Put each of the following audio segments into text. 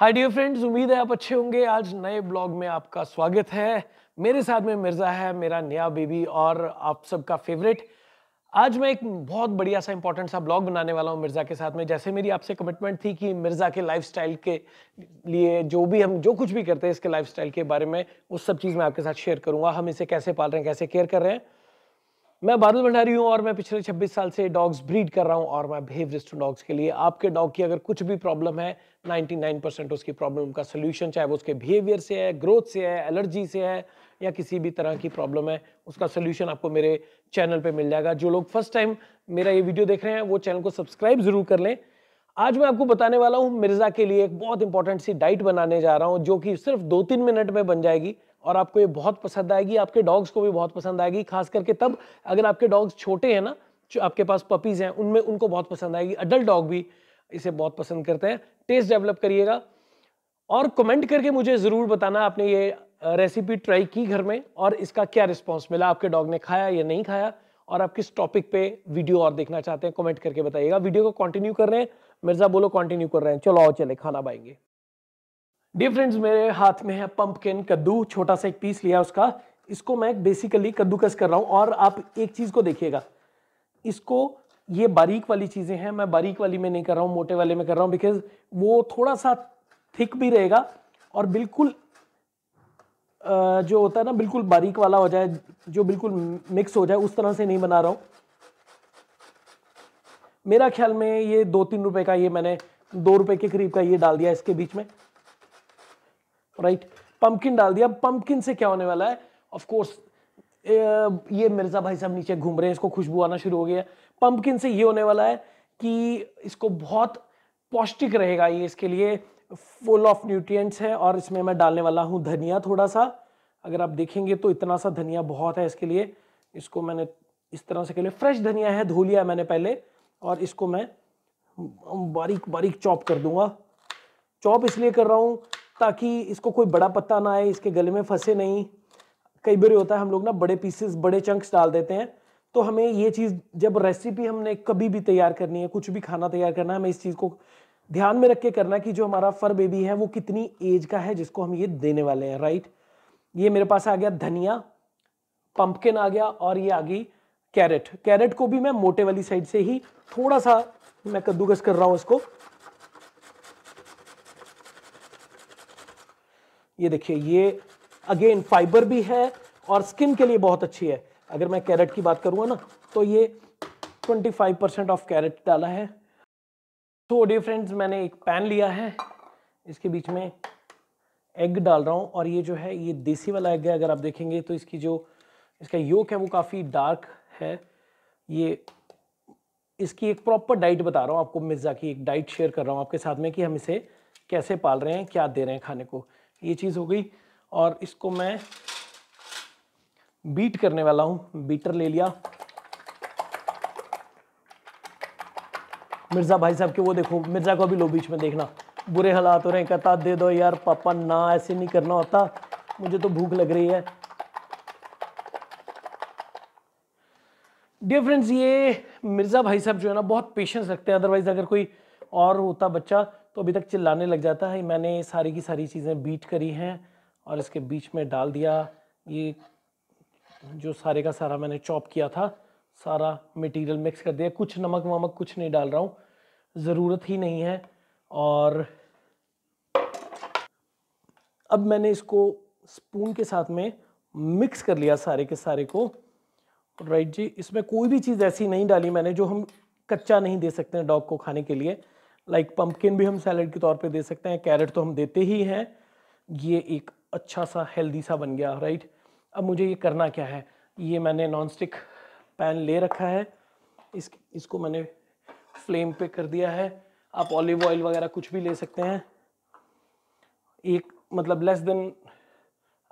Hi dear friends उम्मीद है आप अच्छे होंगे आज नए ब्लॉग में आपका स्वागत है मेरे साथ में मिर्ज़ा है मेरा नया बेबी और आप सबका फेवरेट आज मैं एक बहुत बढ़िया सा इंपॉर्टेंट सा ब्लॉग बनाने वाला हूँ मिर्ज़ा के साथ में जैसे मेरी आपसे कमिटमेंट थी कि मिर्ज़ा के लाइफ के लिए जो भी हम जो कुछ भी करते हैं इसके लाइफ के बारे में उस सब चीज़ मैं आपके साथ शेयर करूँगा हम इसे कैसे पाल रहे हैं कैसे केयर कर रहे हैं मैं बादल भंडारी हूँ और मैं पिछले 26 साल से डॉग्स ब्रीड कर रहा हूँ और मैं बिहेव हूँ डॉग्स के लिए आपके डॉग की अगर कुछ भी प्रॉब्लम है 99 परसेंट उसकी प्रॉब्लम का सोल्यूशन चाहे वो उसके बिहेवियर से है ग्रोथ से है एलर्जी से है या किसी भी तरह की प्रॉब्लम है उसका सोल्यूशन आपको मेरे चैनल पर मिल जाएगा जो लोग फर्स्ट टाइम मेरा ये वीडियो देख रहे हैं वो चैनल को सब्सक्राइब ज़रूर कर लें आज मैं आपको बताने वाला हूँ मिर्ज़ा के लिए एक बहुत इंपॉर्टेंट सी डाइट बनाने जा रहा हूँ जो कि सिर्फ दो तीन मिनट में बन जाएगी और आपको ये बहुत पसंद आएगी आपके डॉग्स को भी बहुत पसंद आएगी खास करके तब अगर आपके डॉग्स छोटे हैं ना जो आपके पास पपीज़ हैं उनमें उनको बहुत पसंद आएगी अडल्ट डॉग भी इसे बहुत पसंद करते हैं टेस्ट डेवलप करिएगा और कमेंट करके मुझे ज़रूर बताना आपने ये रेसिपी ट्राई की घर में और इसका क्या रिस्पॉन्स मिला आपके डॉग ने खाया या नहीं खाया और आप किस टॉपिक पे वीडियो और देखना चाहते हैं कमेंट करके बताइएगा वीडियो को कंटिन्यू कर रहे हैं मिर्ज़ा बोलो कंटिन्यू कर रहे हैं चलो आओ चले खाना पाएंगे डियर फ्रेंड्स मेरे हाथ में है पंपकिन कद्दू छोटा सा एक पीस लिया उसका इसको मैं बेसिकली कद्दूकस कर रहा हूँ और आप एक चीज़ को देखिएगा इसको ये बारीक वाली चीज़ें हैं मैं बारीक वाली में नहीं कर रहा हूँ मोटे वाले में कर रहा हूँ बिकॉज वो थोड़ा सा थिक भी रहेगा और बिल्कुल जो होता है ना बिल्कुल बारीक वाला हो जाए जो बिल्कुल मिक्स हो जाए उस तरह से नहीं बना रहा हूँ मेरा ख्याल में ये दो तीन रुपए का ये मैंने दो रुपए के करीब का ये डाल दिया इसके बीच में राइट पंपकिन डाल दिया पंपकिन से क्या होने वाला है ऑफकोर्स ये मिर्जा भाई साहब नीचे घूम रहे हैं इसको खुशबू आना शुरू हो गया पंपकिन से ये होने वाला है कि इसको बहुत पौष्टिक रहेगा ये इसके लिए फुल ऑफ न्यूट्रिएंट्स है और इसमें मैं डालने वाला हूँ धनिया थोड़ा सा अगर आप देखेंगे तो इतना सा धनिया बहुत है इसके लिए इसको मैंने इस तरह से के लिए फ्रेश धनिया है धो लिया मैंने पहले और इसको मैं बारीक बारीक चॉप कर दूंगा चॉप इसलिए कर रहा हूँ ताकि इसको कोई बड़ा पत्ता ना आए इसके गले में फंसे नहीं कई बार होता है हम लोग ना बड़े पीसेस बड़े चंक्स डाल देते हैं तो हमें ये चीज़ जब रेसिपी हमने कभी भी तैयार करनी है कुछ भी खाना तैयार करना है हमें इस चीज़ को ध्यान में रख के करना कि जो हमारा फर बेबी है वो कितनी एज का है जिसको हम ये देने वाले हैं राइट ये मेरे पास आ गया धनिया पंपकिन आ गया और ये आ गई कैरेट कैरेट को भी मैं मोटे वाली साइड से ही थोड़ा सा मैं कद्दूकस कर रहा हूँ इसको ये देखिए ये अगेन फाइबर भी है और स्किन के लिए बहुत अच्छी है अगर मैं कैरेट की बात करूँगा ना तो ये 25 परसेंट ऑफ कैरेट डाला है तो डे फ्रेंड्स मैंने एक पैन लिया है इसके बीच में एग डाल रहा हूँ और ये जो है ये देसी वाला एग है अगर आप देखेंगे तो इसकी जो इसका योक है वो काफ़ी डार्क है ये इसकी एक प्रॉपर डाइट बता रहा हूँ आपको मिर्ज़ा की एक डाइट शेयर कर रहा हूँ आपके साथ में कि हम इसे कैसे पाल रहे हैं क्या दे रहे हैं खाने को ये चीज़ हो गई और इसको मैं बीट करने वाला हूं बीटर ले लिया मिर्ज़ा भाई साहब के वो देखो मिर्ज़ा को भी लो बीच में देखना बुरे हालात हो रहे हैं कहता दे दो यार पापा ना ऐसे नहीं करना होता मुझे तो भूख लग रही है डिफरेंस ये मिर्ज़ा भाई साहब जो है ना बहुत पेशेंस रखते हैं अदरवाइज़ अगर कोई और होता बच्चा तो अभी तक चिल्लाने लग जाता है मैंने सारी की सारी चीज़ें बीट करी हैं और इसके बीच में डाल दिया ये जो सारे का सारा मैंने चॉप किया था सारा मटेरियल मिक्स कर दिया कुछ नमक वमक कुछ नहीं डाल रहा हूँ ज़रूरत ही नहीं है और अब मैंने इसको स्पून के साथ में मिक्स कर लिया सारे के सारे को राइट जी इसमें कोई भी चीज़ ऐसी नहीं डाली मैंने जो हम कच्चा नहीं दे सकते हैं डॉग को खाने के लिए लाइक like पम्पकिन भी हम सैलड के तौर पे दे सकते हैं कैरेट तो हम देते ही हैं ये एक अच्छा सा हेल्दी सा बन गया राइट अब मुझे ये करना क्या है ये मैंने नॉन स्टिक पैन ले रखा है इस इसको मैंने फ्लेम पे कर दिया है आप ऑलिव ऑयल वगैरह कुछ भी ले सकते हैं एक मतलब लेस देन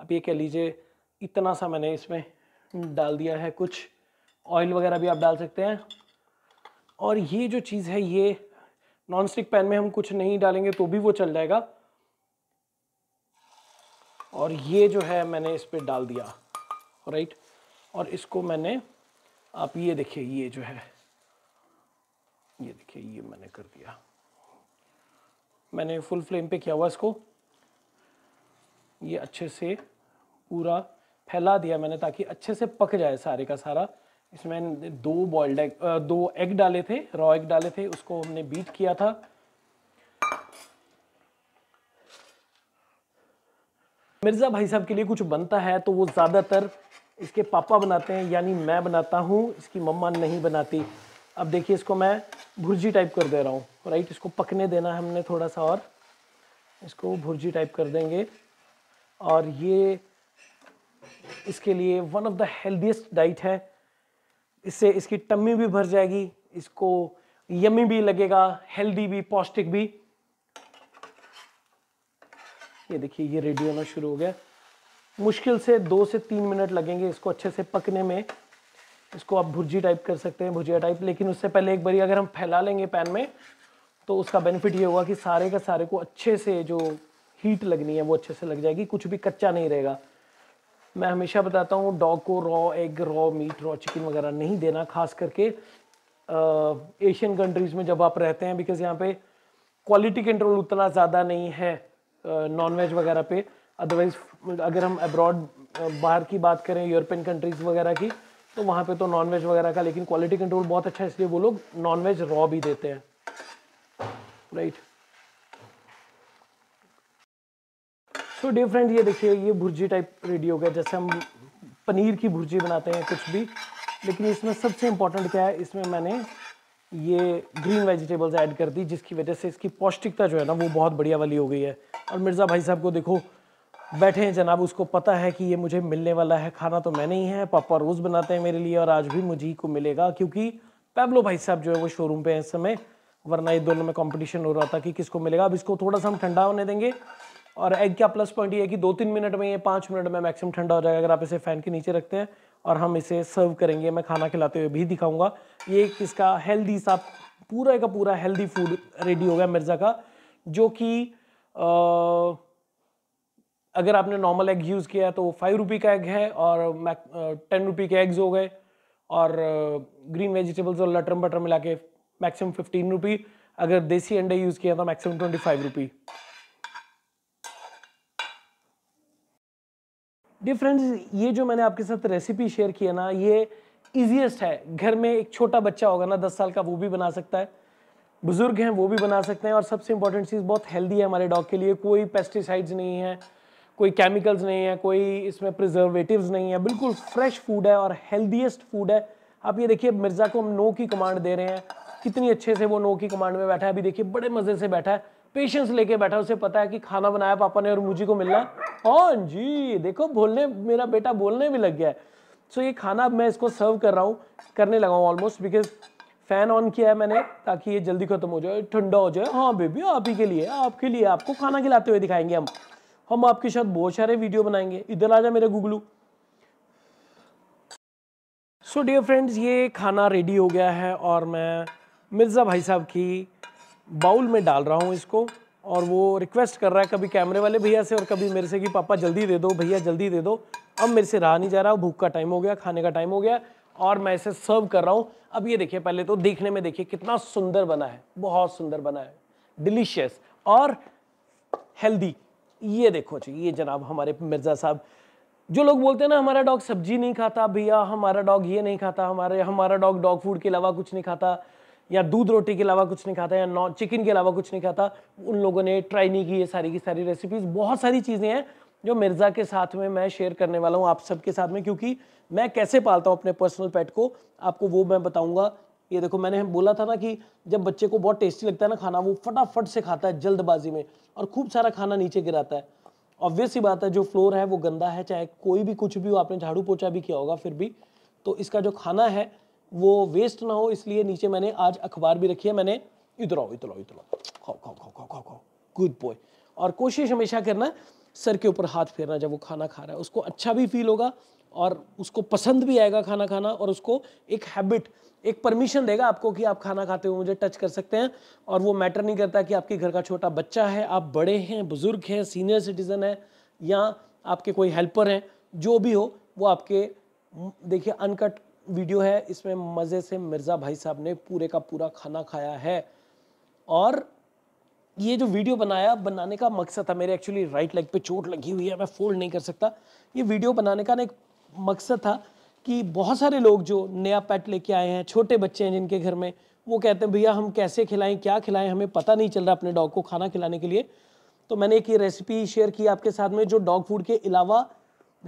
आप ये कह लीजिए इतना सा मैंने इसमें डाल दिया है कुछ ऑयल वगैरह भी आप डाल सकते हैं और ये जो चीज़ है ये नॉन स्टिक पैन में हम कुछ नहीं डालेंगे तो भी वो चल जाएगा और ये जो है मैंने इस पर डाल दिया राइट और इसको मैंने आप ये देखिए ये जो है ये देखिए ये मैंने कर दिया मैंने फुल फ्लेम पे किया हुआ इसको ये अच्छे से पूरा फैला दिया मैंने ताकि अच्छे से पक जाए सारे का सारा इसमें दो बॉइल्ड एग दो एग डाले थे रॉ एग डाले थे उसको हमने बीट किया था मिर्ज़ा भाई साहब के लिए कुछ बनता है तो वो ज़्यादातर इसके पापा बनाते हैं यानी मैं बनाता हूँ इसकी मम्मा नहीं बनाती अब देखिए इसको मैं भुर्जी टाइप कर दे रहा हूँ राइट इसको पकने देना है हमने थोड़ा सा और इसको भुर्जी टाइप कर देंगे और ये इसके लिए one of the healthiest diet है इससे इसकी टम्मी भी भर जाएगी इसको यमी भी लगेगा हेल्दी भी पौष्टिक भी ये देखिए ये रेडी होना शुरू हो गया मुश्किल से दो से तीन मिनट लगेंगे इसको अच्छे से पकने में इसको आप भुर्जी टाइप कर सकते हैं भुजिया टाइप लेकिन उससे पहले एक बारी अगर हम फैला लेंगे पैन में तो उसका बेनिफिट ये होगा कि सारे का सारे को अच्छे से जो हीट लगनी है वो अच्छे से लग जाएगी कुछ भी कच्चा नहीं रहेगा मैं हमेशा बताता हूँ डॉग को raw egg raw meat raw chicken वगैरह नहीं देना खास करके एशियन कंट्रीज़ में जब आप रहते हैं बिकॉज़ यहाँ पे क्वालिटी कंट्रोल उतना ज़्यादा नहीं है नॉनवेज वगैरह पे अदरवाइज़ अगर हम अब्रॉड बाहर की बात करें यूरोपियन कंट्रीज़ वगैरह की तो वहाँ पे तो नॉनवेज वगैरह का लेकिन क्वालिटी कंट्रोल बहुत अच्छा है इसलिए वो लोग नॉनवेज रॉ भी देते हैं राइट right. तो डिफरेंट ये देखिए ये भुर्जी टाइप रेडी हो गया जैसे हम पनीर की भुर्जी बनाते हैं कुछ भी लेकिन इसमें सबसे इम्पोर्टेंट क्या है इसमें मैंने ये ग्रीन वेजिटेबल्स ऐड कर दी जिसकी वजह से इसकी पौष्टिकता जो है ना वो बहुत बढ़िया वाली हो गई है और मिर्ज़ा भाई साहब को देखो बैठे हैं जनाब उसको पता है कि ये मुझे मिलने वाला है खाना तो मैंने ही है पापा रोज़ बनाते हैं मेरे लिए और आज भी मुझे को मिलेगा क्योंकि पैबलो भाई साहब जो है वो शोरूम पे हैं इस समय वरना ये दोनों में कंपटीशन हो रहा था कि किसको मिलेगा अब इसको थोड़ा सा हम ठंडा होने देंगे और एग का प्लस पॉइंट ये है कि दो तीन मिनट में ये पाँच मिनट में मैक्सिमम ठंडा हो जाएगा अगर आप इसे फ़ैन के नीचे रखते हैं और हम इसे सर्व करेंगे मैं खाना खिलाते हुए भी दिखाऊंगा ये इसका हेल्दी सा पूरा का पूरा हेल्दी फूड रेडी हो गया मिर्ज़ा का जो कि अगर आपने नॉर्मल एग यूज़ किया तो फाइव रुपी का एग है और टेन रुपी के एग्स हो गए और ग्रीन वेजिटेबल्स और लटर बटर मिला के मैक्सिमम फिफ्टीन रुपी अगर देसी अंडे यूज़ किया तो मैक्सिमम ट्वेंटी फाइव रुपी डी फ्रेंड्स ये जो मैंने आपके साथ रेसिपी शेयर किया ना ये ईजिएस्ट है घर में एक छोटा बच्चा होगा ना दस साल का वो भी बना सकता है बुज़ुर्ग हैं वो भी बना सकते हैं और सबसे इंपॉर्टेंट चीज़ बहुत हेल्दी है हमारे डॉग के लिए कोई पेस्टिसाइड्स नहीं है कोई केमिकल्स नहीं है कोई इसमें प्रिजर्वेटिव नहीं है बिल्कुल फ्रेश फूड है और हेल्दीएस्ट फूड है आप ये देखिए मिर्ज़ा को हम नो की कमांड दे रहे हैं कितनी अच्छे से वो नो की कमांड में बैठा है अभी देखिए बड़े मज़े से बैठा है पेशेंस लेके बैठा उसे पता है कि खाना बनाया पापा ने और मुझी को मिलना हाँ जी देखो बोलने मेरा बेटा बोलने भी लग गया है सो so, ये खाना अब मैं इसको सर्व कर रहा हूँ करने लगा हूँ ऑलमोस्ट बिकॉज फैन ऑन किया है मैंने ताकि ये जल्दी खत्म हो जाए ठंडा हो जाए हाँ बेबी आप ही के लिए आपके लिए आपको खाना खिलाते हुए दिखाएंगे हम हम आपके साथ बहुत सारे वीडियो बनाएंगे इधर आ जाए मेरे गूगलू सो डियर फ्रेंड्स ये खाना रेडी हो गया है और मैं मिर्ज़ा भाई साहब की बाउल में डाल रहा हूँ इसको और वो रिक्वेस्ट कर रहा है कभी कैमरे वाले भैया से और कभी मेरे से कि पापा जल्दी दे दो भैया जल्दी दे दो अब मेरे से रहा नहीं जा रहा भूख का टाइम हो गया खाने का टाइम हो गया और मैं इसे सर्व कर रहा हूँ अब ये देखिए पहले तो देखने में देखिए कितना सुंदर बना है बहुत सुंदर बना है डिलीशियस और हेल्दी ये देखो जी ये जनाब हमारे मिर्ज़ा साहब जो लोग बोलते हैं ना हमारा डॉग सब्जी नहीं खाता भैया हमारा डॉग ये नहीं खाता हमारे हमारा डॉग डॉग फूड के अलावा कुछ नहीं खाता या दूध रोटी के अलावा कुछ नहीं खाता या नॉन चिकन के अलावा कुछ नहीं खाता उन लोगों ने ट्राई नहीं की ये सारी की सारी रेसिपीज़ बहुत सारी चीज़ें हैं जो मिर्ज़ा के साथ में मैं शेयर करने वाला हूँ आप सबके साथ में क्योंकि मैं कैसे पालता हूँ अपने पर्सनल पेट को आपको वो मैं बताऊँगा ये देखो मैंने बोला था ना कि जब बच्चे को बहुत टेस्टी लगता है ना खाना वो फटाफट से खाता है जल्दबाजी में और खूब सारा खाना नीचे गिराता है ऑब्वियस ही बात है जो फ्लोर है वो गंदा है चाहे कोई भी कुछ भी हो आपने झाड़ू पोछा भी किया होगा फिर भी तो इसका जो खाना है वो वेस्ट ना हो इसलिए नीचे मैंने आज अखबार भी रखी है मैंने इधर आओ इधर आओ इधर आओ खाओ खाओ खाओ खाओ खाओ खाओ गुड बॉय और कोशिश हमेशा करना सर के ऊपर हाथ फेरना जब वो खाना खा रहा है उसको अच्छा भी फील होगा और उसको पसंद भी आएगा खाना खाना और उसको एक हैबिट एक परमिशन देगा आपको कि आप खाना खाते हुए मुझे टच कर सकते हैं और वो मैटर नहीं करता कि आपके घर का छोटा बच्चा है आप बड़े हैं बुज़ुर्ग हैं सीनियर सिटीज़न है या आपके कोई हेल्पर हैं जो भी हो वो आपके देखिए अनकट वीडियो है इसमें मज़े से मिर्ज़ा भाई साहब ने पूरे का पूरा खाना खाया है और ये जो वीडियो बनाया बनाने का मकसद था मेरे एक्चुअली राइट लेग पे चोट लगी हुई है मैं फोल्ड नहीं कर सकता ये वीडियो बनाने का ना एक मकसद था कि बहुत सारे लोग जो नया पेट लेके आए हैं छोटे बच्चे हैं जिनके घर में वो कहते हैं भैया हम कैसे खिलाएं क्या खिलाएं हमें पता नहीं चल रहा अपने डॉग को खाना खिलाने के लिए तो मैंने एक ये रेसिपी शेयर की आपके साथ में जो डॉग फूड के अलावा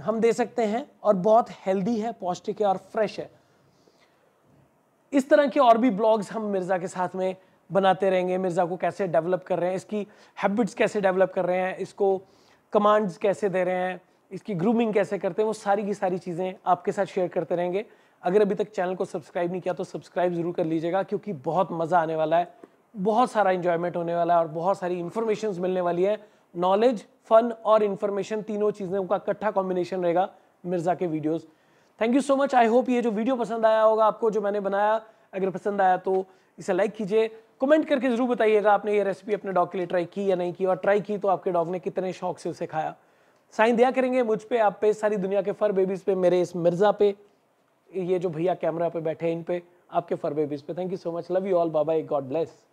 हम दे सकते हैं और बहुत हेल्दी है पौष्टिक है और फ्रेश है इस तरह के और भी ब्लॉग्स हम मिर्ज़ा के साथ में बनाते रहेंगे मिर्ज़ा को कैसे डेवलप कर रहे हैं इसकी हैबिट्स कैसे डेवलप कर रहे हैं इसको कमांड्स कैसे दे रहे हैं इसकी ग्रूमिंग कैसे करते हैं वो सारी की सारी चीज़ें आपके साथ शेयर करते रहेंगे अगर अभी तक चैनल को सब्सक्राइब नहीं किया तो सब्सक्राइब ज़रूर कर लीजिएगा क्योंकि बहुत मज़ा आने वाला है बहुत सारा इन्जॉयमेंट होने वाला है और बहुत सारी इन्फॉर्मेशन मिलने वाली है नॉलेज फन और इन्फॉर्मेशन तीनों चीज़ों का इकट्ठा कॉम्बिनेशन रहेगा मिर्ज़ा के videos thank you so much I hope ये जो वीडियो पसंद आया होगा आपको जो मैंने बनाया अगर पसंद आया तो इसे लाइक कीजिए कमेंट करके ज़रूर बताइएगा आपने ये रेसिपी अपने डॉग के लिए ट्राई की या नहीं की और ट्राई की तो आपके डॉग ने कितने शौक से उसे खाया साइन दिया करेंगे मुझ पर आप पे सारी दुनिया के फर बेबीज़ पे मेरे इस मिर्ज़ा पे ये जो भैया कैमरा पे बैठे हैं इन पे आपके फर बेबीज़ पे thank you so much love you all बाबा गॉड ब्लेस